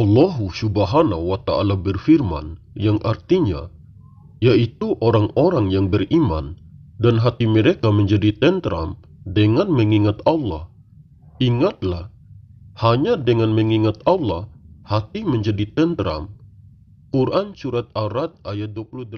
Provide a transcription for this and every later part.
Allah Subhanahu wa taala berfirman yang artinya yaitu orang-orang yang beriman dan hati mereka menjadi tentram dengan mengingat Allah. Ingatlah, hanya dengan mengingat Allah hati menjadi tentram. Quran surat Ar-Rad ayat 28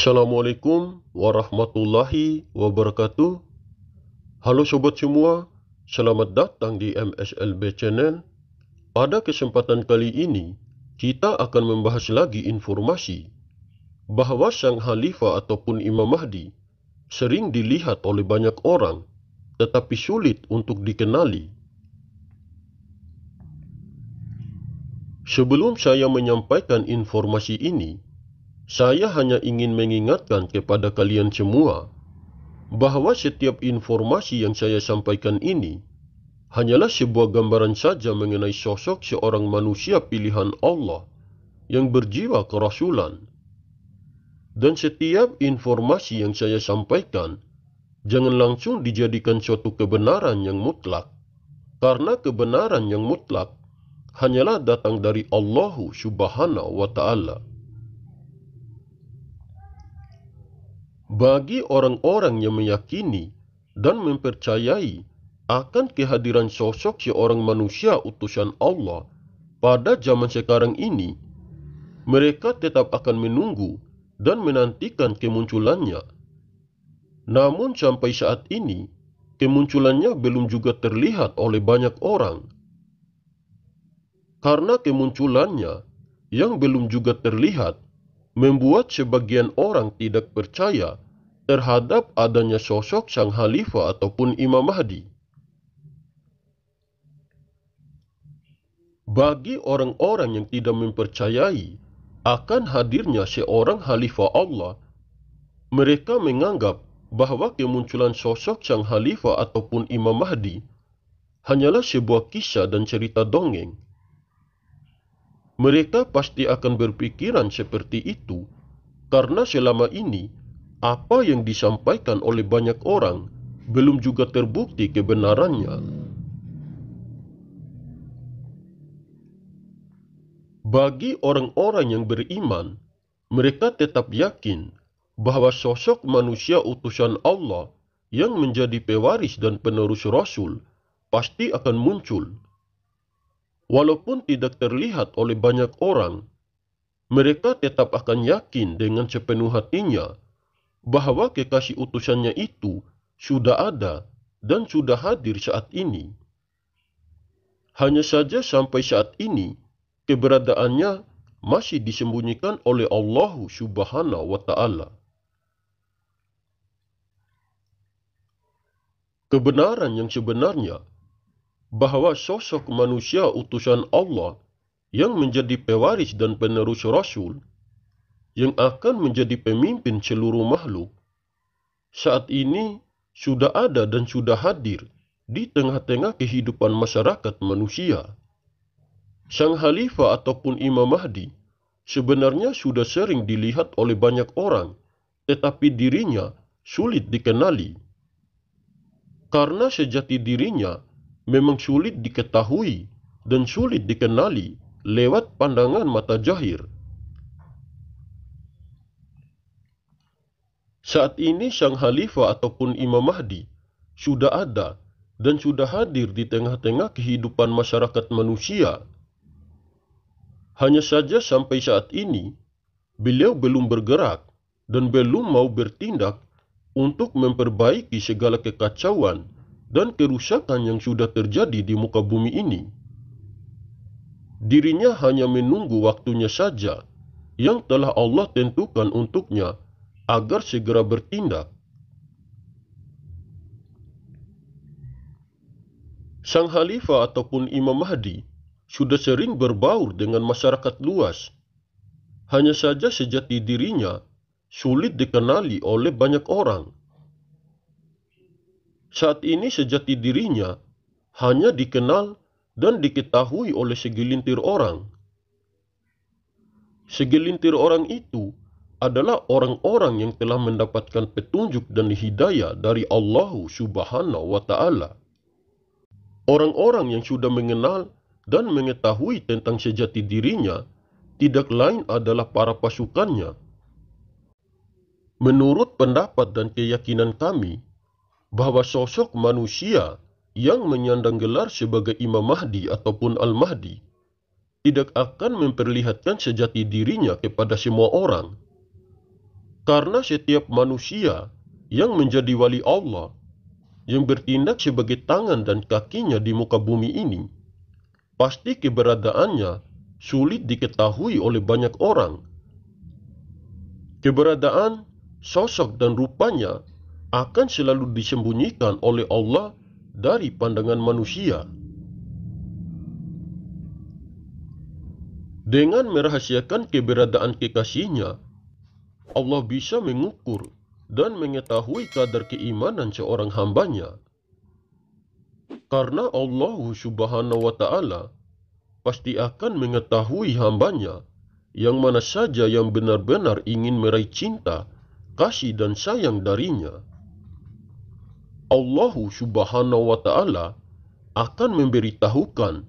Assalamualaikum warahmatullahi wabarakatuh Halo sobat semua, selamat datang di MSLB Channel Pada kesempatan kali ini, kita akan membahas lagi informasi bahwa Sang Khalifah ataupun Imam Mahdi sering dilihat oleh banyak orang Tetapi sulit untuk dikenali Sebelum saya menyampaikan informasi ini, saya hanya ingin mengingatkan kepada kalian semua bahwa setiap informasi yang saya sampaikan ini hanyalah sebuah gambaran saja mengenai sosok seorang manusia pilihan Allah yang berjiwa kerasulan. Dan setiap informasi yang saya sampaikan jangan langsung dijadikan suatu kebenaran yang mutlak karena kebenaran yang mutlak hanyalah datang dari Allah Subhanahu wa taala. Bagi orang-orang yang meyakini dan mempercayai akan kehadiran sosok seorang manusia utusan Allah pada zaman sekarang ini, mereka tetap akan menunggu dan menantikan kemunculannya. Namun sampai saat ini, kemunculannya belum juga terlihat oleh banyak orang. Karena kemunculannya yang belum juga terlihat membuat sebagian orang tidak percaya terhadap adanya sosok sang khalifah ataupun Imam Mahdi. Bagi orang-orang yang tidak mempercayai akan hadirnya seorang khalifah Allah, mereka menganggap bahwa kemunculan sosok sang khalifah ataupun Imam Mahdi hanyalah sebuah kisah dan cerita dongeng mereka pasti akan berpikiran seperti itu, karena selama ini apa yang disampaikan oleh banyak orang belum juga terbukti kebenarannya. Bagi orang-orang yang beriman, mereka tetap yakin bahwa sosok manusia utusan Allah yang menjadi pewaris dan penerus Rasul pasti akan muncul walaupun tidak terlihat oleh banyak orang, mereka tetap akan yakin dengan sepenuh hatinya bahwa kekasih utusannya itu sudah ada dan sudah hadir saat ini. Hanya saja sampai saat ini, keberadaannya masih disembunyikan oleh Allah Subhanahu wa Ta'ala. Kebenaran yang sebenarnya bahwa sosok manusia utusan Allah yang menjadi pewaris dan penerus Rasul yang akan menjadi pemimpin seluruh makhluk saat ini sudah ada dan sudah hadir di tengah-tengah kehidupan masyarakat manusia. Sang Khalifah ataupun Imam Mahdi sebenarnya sudah sering dilihat oleh banyak orang tetapi dirinya sulit dikenali. Karena sejati dirinya memang sulit diketahui dan sulit dikenali lewat pandangan mata jahir. Saat ini Sang Khalifah ataupun Imam Mahdi sudah ada dan sudah hadir di tengah-tengah kehidupan masyarakat manusia. Hanya saja sampai saat ini, beliau belum bergerak dan belum mau bertindak untuk memperbaiki segala kekacauan dan kerusakan yang sudah terjadi di muka bumi ini. Dirinya hanya menunggu waktunya saja yang telah Allah tentukan untuknya agar segera bertindak. Sang Khalifah ataupun Imam Mahdi sudah sering berbaur dengan masyarakat luas. Hanya saja sejati dirinya sulit dikenali oleh banyak orang saat ini sejati dirinya hanya dikenal dan diketahui oleh segelintir orang. Segelintir orang itu adalah orang-orang yang telah mendapatkan petunjuk dan hidayah dari Allah Subhanahu wa taala. Orang-orang yang sudah mengenal dan mengetahui tentang sejati dirinya tidak lain adalah para pasukannya. Menurut pendapat dan keyakinan kami, bahwa sosok manusia yang menyandang gelar sebagai Imam Mahdi ataupun Al-Mahdi tidak akan memperlihatkan sejati dirinya kepada semua orang. Karena setiap manusia yang menjadi wali Allah yang bertindak sebagai tangan dan kakinya di muka bumi ini pasti keberadaannya sulit diketahui oleh banyak orang. Keberadaan, sosok dan rupanya akan selalu disembunyikan oleh Allah dari pandangan manusia. Dengan merahasiakan keberadaan kekasihnya, Allah bisa mengukur dan mengetahui kadar keimanan seorang hambanya. Karena Allah subhanahu wa ta'ala pasti akan mengetahui hambanya yang mana saja yang benar-benar ingin meraih cinta, kasih dan sayang darinya. Allah Subhanahu wa taala akan memberitahukan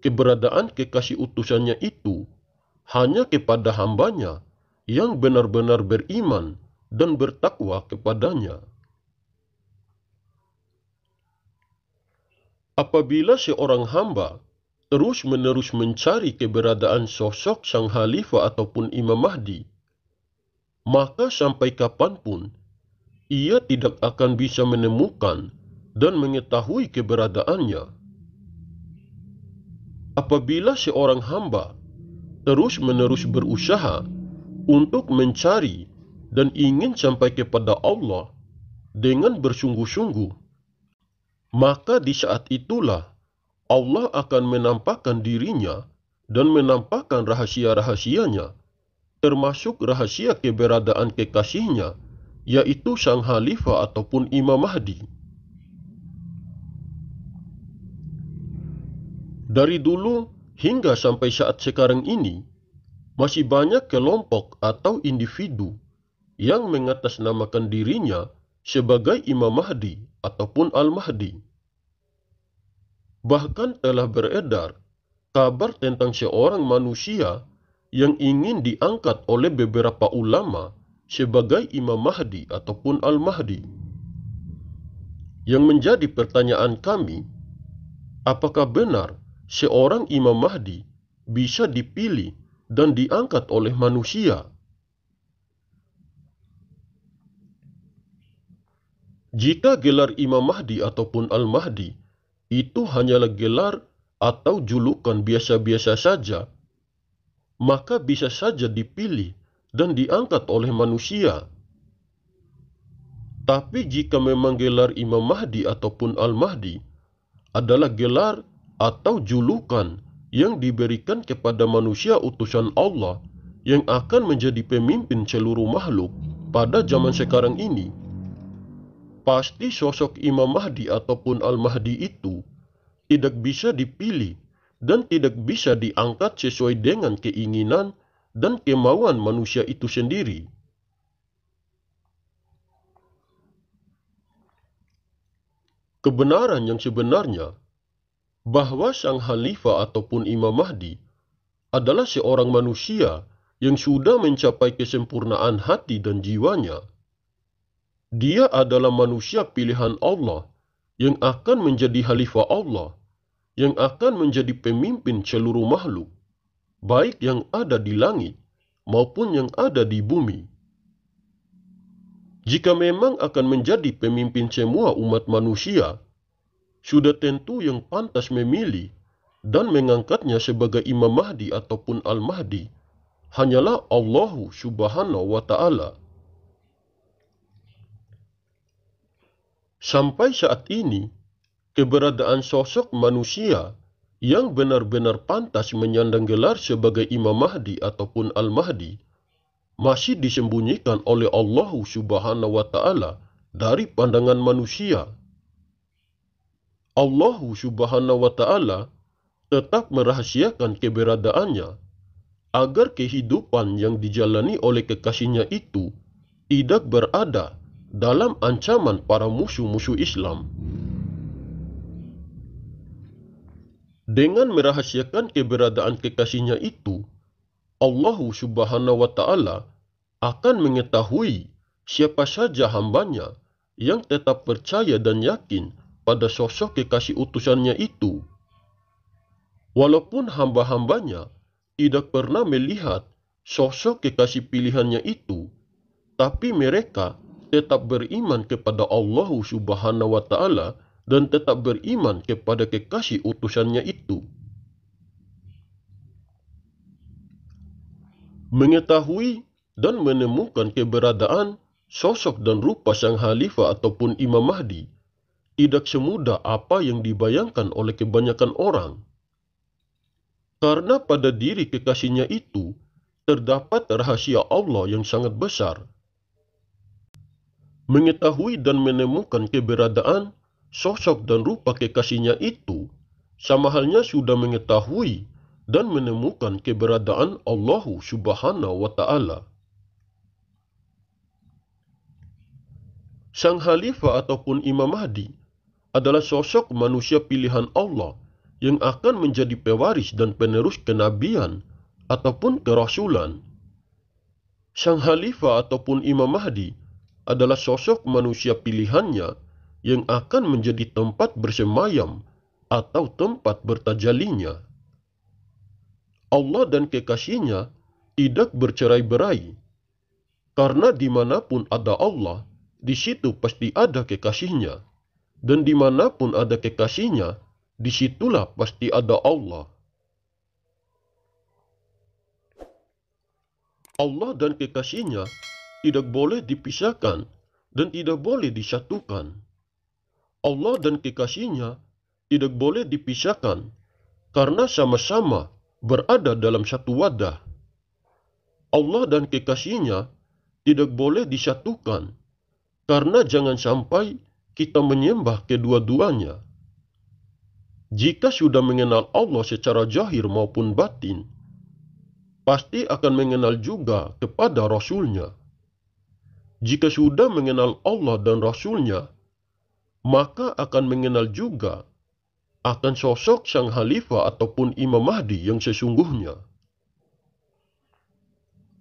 keberadaan kekasih utusannya itu hanya kepada hambanya yang benar-benar beriman dan bertakwa kepadanya. Apabila seorang hamba terus-menerus mencari keberadaan sosok sang khalifah ataupun imam Mahdi, maka sampai kapanpun ia tidak akan bisa menemukan dan mengetahui keberadaannya. Apabila seorang hamba terus-menerus berusaha untuk mencari dan ingin sampai kepada Allah dengan bersungguh-sungguh, maka di saat itulah Allah akan menampakkan dirinya dan menampakkan rahasia-rahasianya, termasuk rahasia keberadaan kekasihnya yaitu sang khalifah ataupun Imam Mahdi. Dari dulu hingga sampai saat sekarang ini, masih banyak kelompok atau individu yang mengatasnamakan dirinya sebagai Imam Mahdi ataupun Al-Mahdi. Bahkan telah beredar kabar tentang seorang manusia yang ingin diangkat oleh beberapa ulama sebagai Imam Mahdi ataupun Al-Mahdi. Yang menjadi pertanyaan kami, apakah benar seorang Imam Mahdi bisa dipilih dan diangkat oleh manusia? Jika gelar Imam Mahdi ataupun Al-Mahdi itu hanyalah gelar atau julukan biasa-biasa saja, maka bisa saja dipilih dan diangkat oleh manusia. Tapi jika memang gelar Imam Mahdi ataupun Al-Mahdi adalah gelar atau julukan yang diberikan kepada manusia utusan Allah yang akan menjadi pemimpin seluruh makhluk pada zaman sekarang ini, pasti sosok Imam Mahdi ataupun Al-Mahdi itu tidak bisa dipilih dan tidak bisa diangkat sesuai dengan keinginan dan kemauan manusia itu sendiri. Kebenaran yang sebenarnya bahwa sang khalifah ataupun Imam Mahdi adalah seorang manusia yang sudah mencapai kesempurnaan hati dan jiwanya. Dia adalah manusia pilihan Allah yang akan menjadi khalifah Allah, yang akan menjadi pemimpin seluruh makhluk baik yang ada di langit maupun yang ada di bumi. Jika memang akan menjadi pemimpin semua umat manusia, sudah tentu yang pantas memilih dan mengangkatnya sebagai Imam Mahdi ataupun Al-Mahdi hanyalah Allah Subhanahu wa taala. Sampai saat ini, keberadaan sosok manusia yang benar-benar pantas menyandang gelar sebagai Imam Mahdi ataupun Al-Mahdi masih disembunyikan oleh Allah Subhanahu wa taala dari pandangan manusia. Allah Subhanahu wa taala tetap merahasiakan keberadaannya agar kehidupan yang dijalani oleh kekasihnya itu tidak berada dalam ancaman para musuh-musuh Islam. Dengan merahasiakan keberadaan kekasihnya itu, Allah subhanahu wa ta'ala akan mengetahui siapa saja hambanya yang tetap percaya dan yakin pada sosok kekasih utusannya itu. Walaupun hamba-hambanya tidak pernah melihat sosok kekasih pilihannya itu, tapi mereka tetap beriman kepada Allah subhanahu wa ta'ala dan tetap beriman kepada kekasih utusannya itu. Mengetahui dan menemukan keberadaan sosok dan rupa sang khalifah ataupun Imam Mahdi tidak semudah apa yang dibayangkan oleh kebanyakan orang. Karena pada diri kekasihnya itu terdapat rahasia Allah yang sangat besar. Mengetahui dan menemukan keberadaan sosok dan rupa kekasihnya itu sama halnya sudah mengetahui dan menemukan keberadaan Allah Subhanahu wa taala. Sang Khalifah ataupun Imam Mahdi adalah sosok manusia pilihan Allah yang akan menjadi pewaris dan penerus kenabian ataupun kerasulan. Sang Khalifah ataupun Imam Mahdi adalah sosok manusia pilihannya yang akan menjadi tempat bersemayam atau tempat bertajalinya. Allah dan kekasihnya tidak bercerai-berai, karena dimanapun ada Allah, di situ pasti ada kekasihnya, dan dimanapun ada kekasihnya, disitulah pasti ada Allah. Allah dan kekasihnya tidak boleh dipisahkan dan tidak boleh disatukan. Allah dan kekasihnya tidak boleh dipisahkan karena sama-sama berada dalam satu wadah. Allah dan kekasihnya tidak boleh disatukan karena jangan sampai kita menyembah kedua-duanya. Jika sudah mengenal Allah secara jahir maupun batin, pasti akan mengenal juga kepada Rasulnya. Jika sudah mengenal Allah dan Rasulnya, maka akan mengenal juga akan sosok sang khalifah ataupun Imam Mahdi yang sesungguhnya.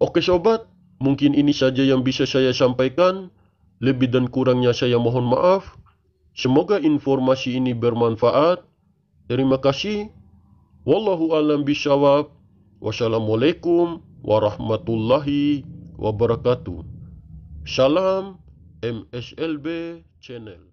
Oke sobat, mungkin ini saja yang bisa saya sampaikan. Lebih dan kurangnya saya mohon maaf. Semoga informasi ini bermanfaat. Terima kasih. Wallahu alam bisawab. Wassalamualaikum warahmatullahi wabarakatuh. Salam MSLB Channel.